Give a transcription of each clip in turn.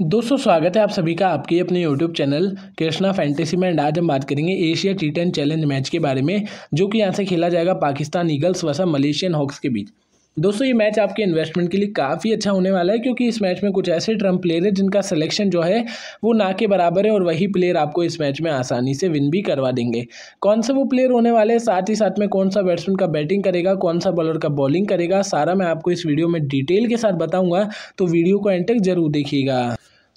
दोस्तों स्वागत है आप सभी का आपके अपने YouTube चैनल कृष्णा फैंटेसी में एंड आज हम बात करेंगे Asia T ten challenge match के बारे में जो कि यहाँ से खेला जाएगा पाकिस्तान ईगल्स वसा मलेशियन हॉक्स के बीच दोस्तों ये मैच आपके इन्वेस्टमेंट के लिए काफ़ी अच्छा होने वाला है क्योंकि इस मैच में कुछ ऐसे ट्रम्प प्लेयर हैं जिनका सिलेक्शन जो है वो ना के बराबर है और वही प्लेयर आपको इस मैच में आसानी से विन भी करवा देंगे कौन से वो प्लेयर होने वाले हैं साथ ही साथ में कौन सा बैट्समैन का बैटिंग करेगा कौन सा बॉलर का बॉलिंग करेगा सारा मैं आपको इस वीडियो में डिटेल के साथ बताऊँगा तो वीडियो को एंड तक जरूर देखिएगा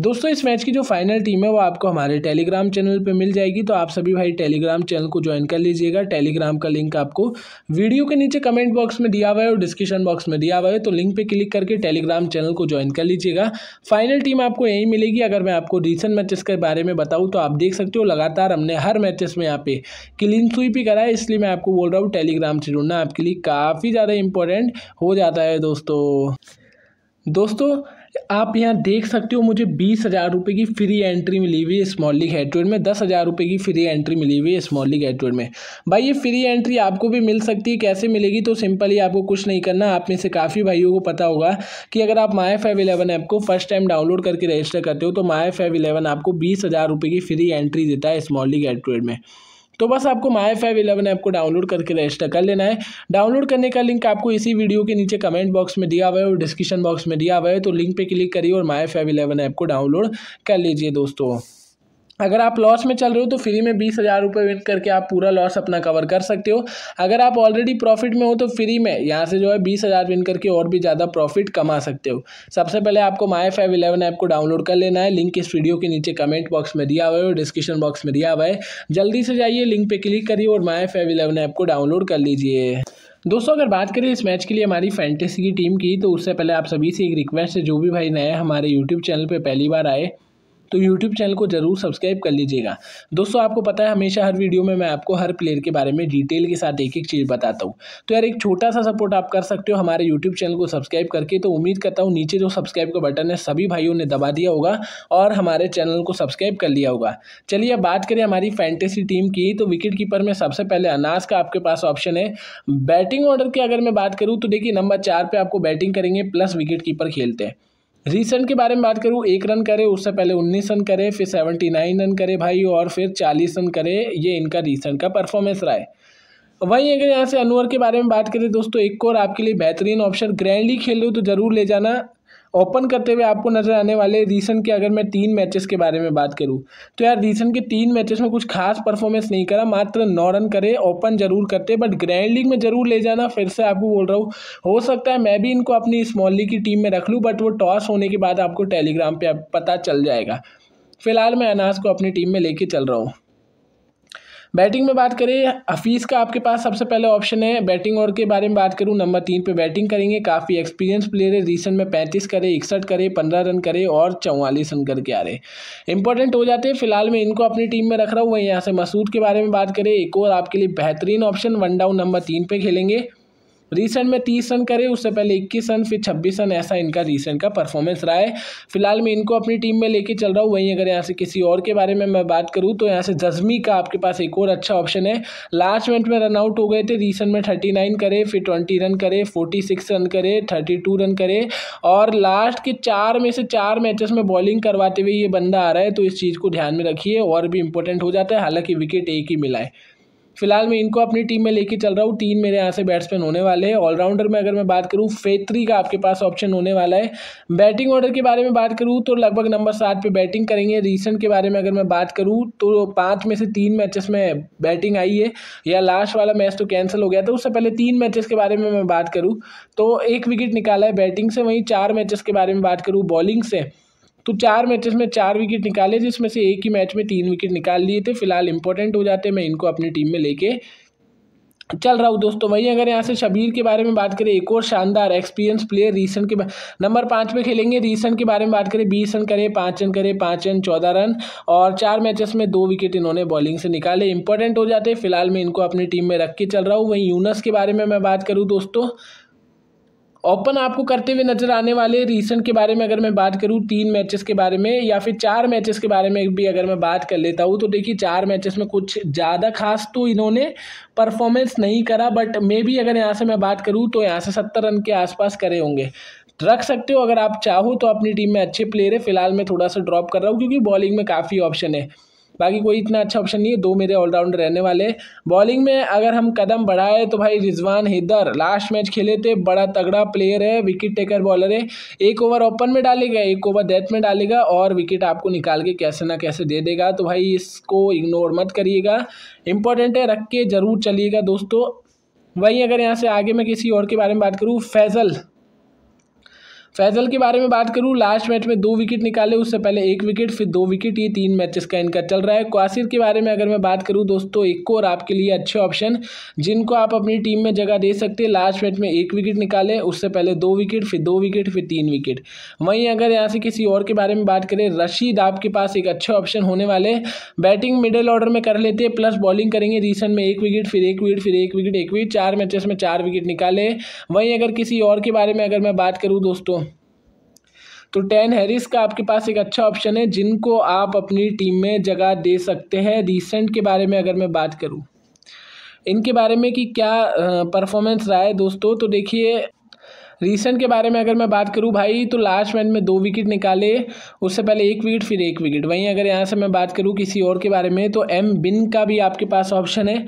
दोस्तों इस मैच की जो फाइनल टीम है वो आपको हमारे टेलीग्राम चैनल पे मिल जाएगी तो आप सभी भाई टेलीग्राम चैनल को ज्वाइन कर लीजिएगा टेलीग्राम का लिंक आपको वीडियो के नीचे कमेंट बॉक्स में दिया हुआ है और डिस्क्रिप्शन बॉक्स में दिया हुआ है तो लिंक पे क्लिक करके टेलीग्राम चैनल को ज्वाइन कर लीजिएगा फाइनल टीम आपको यही मिलेगी अगर मैं आपको रिसेंट मैचेस के बारे में बताऊँ तो आप देख सकते हो लगातार हमने हर मैचेस में यहाँ पे क्लीन स्वीप ही करा है इसलिए मैं आपको बोल रहा हूँ टेलीग्राम से जुड़ना आपके लिए काफ़ी ज़्यादा इंपॉर्टेंट हो जाता है दोस्तों दोस्तों आप यहाँ देख सकते हो मुझे बीस हज़ार रुपये की फ्री एंट्री मिली हुई है स्मॉल लीग हेडवेड में दस हज़ार रुपये की फ्री एंट्री मिली हुई है स्मॉल लीग हेडवेड में भाई ये फ्री एंट्री आपको भी मिल सकती है कैसे मिलेगी तो सिंपल ही आपको कुछ नहीं करना आप में से काफ़ी भाइयों को पता होगा कि अगर आप माई फाइव इलेवन ऐप को फर्स्ट टाइम डाउनलोड करके रजिस्टर करते हो तो माई फाइव इलेवन आपको बीस हज़ार रुपये की फ्री एंट्री देता है स्मॉल लीग हेडवेड में तो बस आपको माई फाइव इलेवन ऐप को डाउनलोड करके रजिस्टर कर लेना है डाउनलोड करने का लिंक आपको इसी वीडियो के नीचे कमेंट बॉक्स में दिया हुआ है और डिस्क्रिप्शन बॉक्स में दिया हुआ है तो लिंक पर क्लिक करिए और माई फाइव इलेवन ऐप को डाउनलोड कर लीजिए दोस्तों अगर आप लॉस में चल रहे हो तो फ्री में बीस हज़ार रुपये विन करके आप पूरा लॉस अपना कवर कर सकते हो अगर आप ऑलरेडी प्रॉफिट में हो तो फ्री में यहाँ से जो है बीस हज़ार विन करके और भी ज़्यादा प्रॉफिट कमा सकते हो सबसे पहले आपको माई फाइव इलेवन ऐप को डाउनलोड कर लेना है लिंक इस वीडियो के नीचे कमेंट बॉक्स में दिया हुआ है और डिस्क्रिप्शन बॉक्स में दिया हुआ है जल्दी से जाइए लिंक पर क्लिक करिए और माई फाइव इलेवन ऐप को डाउनलोड कर लीजिए दोस्तों अगर बात करें इस मैच के लिए हमारी फैंटेसी की टीम की तो उससे पहले आप सभी से एक रिक्वेस्ट है जो भी भाई नए हमारे यूट्यूब चैनल पर पहली बार आए तो यूट्यूब चैनल को ज़रूर सब्सक्राइब कर लीजिएगा दोस्तों आपको पता है हमेशा हर वीडियो में मैं आपको हर प्लेयर के बारे में डिटेल के साथ एक एक चीज़ बताता हूँ तो यार एक छोटा सा सपोर्ट आप कर सकते हो हमारे यूट्यूब चैनल को सब्सक्राइब करके तो उम्मीद करता हूँ नीचे जो सब्सक्राइब का बटन है सभी भाइयों ने दबा दिया होगा और हमारे चैनल को सब्सक्राइब कर लिया होगा चलिए अब बात करें हमारी फैंटेसी टीम की तो विकेट कीपर में सबसे पहले अनास का आपके पास ऑप्शन है बैटिंग ऑर्डर की अगर मैं बात करूँ तो देखिए नंबर चार पर आपको बैटिंग करेंगे प्लस विकेट कीपर खेलते हैं रिसेंट के बारे में बात करूँ एक रन करे उससे पहले उन्नीस रन करे फिर सेवेंटी नाइन रन करे भाई और फिर चालीस रन करे ये इनका रिसेंट का परफॉर्मेंस रहा है वहीं अगर यहाँ से अनवर के बारे में बात करें दोस्तों एक और आपके लिए बेहतरीन ऑप्शन ग्रैंडली खेल रहे हो तो ज़रूर ले जाना ओपन करते हुए आपको नज़र आने वाले रीसेंट के अगर मैं तीन मैचेस के बारे में बात करूँ तो यार रीसेंट के तीन मैचेस में कुछ खास परफॉर्मेंस नहीं करा मात्र नौ रन करे ओपन जरूर करते बट ग्रैंड लीग में जरूर ले जाना फिर से आपको बोल रहा हूँ हो सकता है मैं भी इनको अपनी स्मॉल लीग की टीम में रख लूँ बट वो टॉस होने के बाद आपको टेलीग्राम पर पता चल जाएगा फिलहाल मैं अनाज को अपनी टीम में लेके चल रहा हूँ बैटिंग में बात करें हफीज़ का आपके पास सबसे पहले ऑप्शन है बैटिंग और के बारे में बात करूँ नंबर तीन पे बैटिंग करेंगे काफ़ी एक्सपीरियंस प्लेयर है रिसेंट में पैंतीस करे इकसठ करे पंद्रह रन करे और चौवालीस रन करके आ रहे इंपॉर्टेंट हो जाते हैं फिलहाल मैं इनको अपनी टीम में रख रहा हूँ वहीं यहाँ से मसूद के बारे में बात करें एक और आपके लिए बेहतरीन ऑप्शन वन डाउन नंबर तीन पर खेलेंगे रीसेंट में तीस रन करे उससे पहले इक्कीस रन फिर छब्बीस रन ऐसा इनका रीसेंट का परफॉर्मेंस रहा है फिलहाल मैं इनको अपनी टीम में लेके चल रहा हूँ वहीं अगर यहाँ से किसी और के बारे में मैं बात करूँ तो यहाँ से जज्मी का आपके पास एक और अच्छा ऑप्शन है लास्ट मिनट में रनआउट हो गए थे रीसेंट में थर्टी नाइन करे फिर ट्वेंटी रन करे फोर्टी सिक्स रन करे थर्टी टू रन करे और लास्ट के चार में से चार मैचेस में बॉलिंग करवाते हुए ये बंदा आ रहा है तो इस चीज़ को ध्यान में रखिए और भी इंपॉर्टेंट हो जाता है हालांकि विकेट एक ही मिला है फिलहाल मैं इनको अपनी टीम में लेके चल रहा हूँ तीन मेरे यहाँ से बैट्समैन होने वाले हैं ऑलराउंडर में अगर मैं बात करूँ फेत्री का आपके पास ऑप्शन होने वाला है बैटिंग ऑर्डर के बारे में बात करूँ तो लगभग नंबर सात पे बैटिंग करेंगे रिसेंट के बारे में अगर मैं बात करूँ तो पाँच में से तीन मैचेस में बैटिंग आई है या लास्ट वाला मैच तो कैंसिल हो गया था उससे पहले तीन मैचेस के बारे में मैं बात करूँ तो एक विकेट निकाला है बैटिंग से वहीं चार मैचेस के बारे में बात करूँ बॉलिंग से तो चार मैचेस में चार विकेट निकाले जिसमें से एक ही मैच में तीन विकेट निकाल लिए थे फिलहाल इंपॉर्टेंट हो जाते मैं इनको अपनी टीम में लेके चल रहा हूँ दोस्तों वहीं अगर यहाँ से शबीर के बारे में बात करें एक और शानदार एक्सपीरियंस प्लेयर रीसेंट के नंबर पाँच पे खेलेंगे रीसेंट के बारे में बात करें बीस रन करें पाँच रन करें पाँच रन चौदह रन और चार मैचेस में दो विकेट इन्होंने बॉलिंग से निकाले इंपॉर्टेंट हो जाते हैं फिलहाल मैं इनको अपनी टीम में रख के चल रहा हूँ वहीं यूनस के बारे में मैं बात करूँ दोस्तों ओपन आपको करते हुए नजर आने वाले रीसेंट के बारे में अगर मैं बात करूँ तीन मैचेस के बारे में या फिर चार मैचेस के बारे में भी अगर मैं बात कर लेता हूँ तो देखिए चार मैचेस में कुछ ज़्यादा खास तो इन्होंने परफॉर्मेंस नहीं करा बट मे भी अगर यहाँ से मैं बात करूँ तो यहाँ से सत्तर रन के आसपास करे होंगे रख सकते हो अगर आप चाहो तो अपनी टीम में अच्छे प्लेयर है फिलहाल मैं थोड़ा सा ड्रॉप कर रहा हूँ क्योंकि बॉलिंग में काफ़ी ऑप्शन है बाकी कोई इतना अच्छा ऑप्शन नहीं है दो मेरे ऑलराउंडर रहने वाले बॉलिंग में अगर हम कदम बढ़ाए तो भाई रिजवान हैदर लास्ट मैच खेले थे बड़ा तगड़ा प्लेयर है विकेट टेकर बॉलर है एक ओवर ओपन में डालेगा एक ओवर डेथ में डालेगा और विकेट आपको निकाल के कैसे ना कैसे दे देगा तो भाई इसको इग्नोर मत करिएगा इंपॉर्टेंट है रख के ज़रूर चलिएगा दोस्तों वहीं अगर यहाँ से आगे मैं किसी और के बारे में बात करूँ फैज़ल फैजल के बारे में बात करूँ लास्ट मैच में दो विकेट निकाले उससे पहले एक विकेट फिर दो विकेट ये तीन मैचेस का इनका चल रहा है क्वासिर के बारे में अगर मैं बात करूँ दोस्तों एक और आपके लिए अच्छे ऑप्शन जिनको आप अपनी टीम में जगह दे सकते हैं लास्ट मैच में एक विकेट निकाले उससे पहले दो विकेट फिर दो विकेट फिर तीन विकेट वहीं अगर यहाँ से किसी और के बारे में बात करें रशीद आपके पास एक अच्छे ऑप्शन होने वाले बैटिंग मिडिल ऑर्डर में कर लेते हैं प्लस बॉलिंग करेंगे रिसेंट में एक विकेट फिर एक विकेट फिर एक विकेट एक विकेट चार मैचेस में चार विकेट निकाले वहीं अगर किसी और के बारे में अगर मैं बात करूँ दोस्तों तो टेन हैरिस का आपके पास एक अच्छा ऑप्शन है जिनको आप अपनी टीम में जगह दे सकते हैं रिसेंट के बारे में अगर मैं बात करूँ इनके बारे में कि क्या परफॉर्मेंस रहा है दोस्तों तो देखिए रिसेंट के बारे में अगर मैं बात करूँ भाई तो लास्ट मैच में दो विकेट निकाले उससे पहले एक विकेट फिर एक विकेट वहीं अगर यहाँ से मैं बात करूँ किसी और के बारे में तो एम बिन का भी आपके पास ऑप्शन है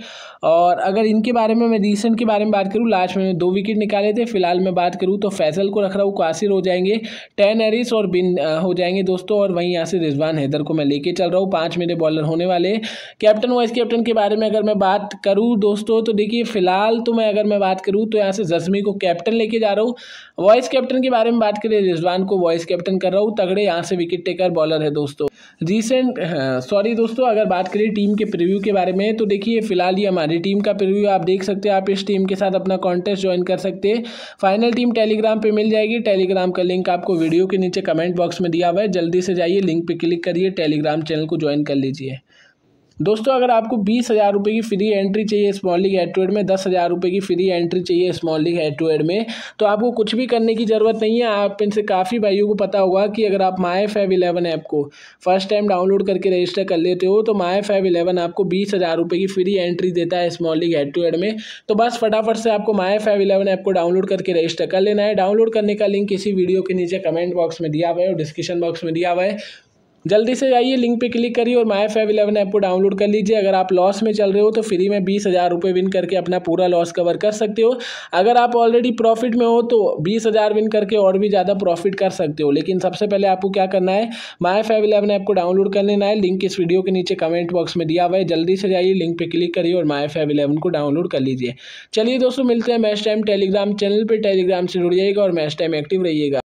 और अगर इनके बारे में मैं रिसेंट के बारे में बात करूँ लास्ट मैच में दो विकेट निकाले थे फिलहाल मैं बात करूँ तो फैसल को रख रहा हूँ कासिर हो जाएंगे टेन एरिस और बिन हो जाएंगे दोस्तों और वहीं यहाँ से रिजवान हैदर को मैं लेके चल रहा हूँ पाँच मेरे बॉलर होने वाले कैप्टन वाइस कैप्टन के बारे में अगर मैं बात करूँ दोस्तों तो देखिए फिलहाल तो मैं अगर मैं बात करूँ तो यहाँ से जसमी को कैप्टन लेके जा रहा हूँ वॉइस कैप्टन के बारे में बात करें रिजवान को वॉइस कैप्टन कर रहा हूँ तगड़े यहाँ से विकेट टेकर बॉलर है दोस्तों रिसेंट सॉरी हाँ, दोस्तों अगर बात करें टीम के प्रिव्यू के बारे में तो देखिए फिलहाल ये हमारी टीम का प्रिव्यू आप देख सकते हैं आप इस टीम के साथ अपना कॉन्टेस्ट ज्वाइन कर सकते हैं फाइनल टीम टेलीग्राम पर मिल जाएगी टेलीग्राम का लिंक आपको वीडियो के नीचे कमेंट बॉक्स में दिया हुआ है जल्दी से जाइए लिंक पर क्लिक करिए टेलीग्राम चैनल को ज्वाइन कर लीजिए दोस्तों अगर आपको बीस हज़ार रुपये की फ्री एंट्री चाहिए स्मॉल लीग एड में दस हज़ार रुपये की फ्री एंट्री चाहिए स्मॉल लीग एड में तो आपको कुछ भी करने की ज़रूरत नहीं है आप इनसे काफ़ी भाइयों को पता होगा कि अगर आप माए फाइव इलेवन ऐप को फर्स्ट टाइम डाउनलोड करके रजिस्टर कर लेते हो तो माए फाइव इलेवन आपको बीस हज़ार रुपये की फ्री एंट्री देता है small league ad to ad में तो बस फटाफट से आपको माए फाइव इलेवन ऐप को डाउनलोड करके रजिस्टर कर लेना है डाउनलोड करने का लिंक इसी वीडियो के नीचे कमेंट बॉक्स में दिया हुआ है और डिस्क्रिप्शन बॉक्स में दिया हुआ है जल्दी से जाइए लिंक पे क्लिक करिए और माई फाइव इलेवन ऐप को डाउनलोड कर लीजिए अगर आप लॉस में चल रहे हो तो फ्री में बीस हज़ार रुपये विन करके अपना पूरा लॉस कवर कर सकते हो अगर आप ऑलरेडी प्रॉफिट में हो तो बीस हज़ार विन करके और भी ज़्यादा प्रॉफिट कर सकते हो लेकिन सबसे पहले आपको क्या करना है माई फाइव इलेवन ऐप को डाउनलोड कर लेना है लिंक इस वीडियो के नीचे कमेंट बॉक्स में दिया हुआ है जल्दी से जाइए लिंक पर क्लिक करिए और माई फाइव इलेवन को डाउनलोड कर लीजिए चलिए दोस्तों मिलते हैं मैच टाइम टेलीग्राम चैनल पर टेलीग्राम से जुड़ जाइएगा और मैच टाइम एक्टिव रहिएगा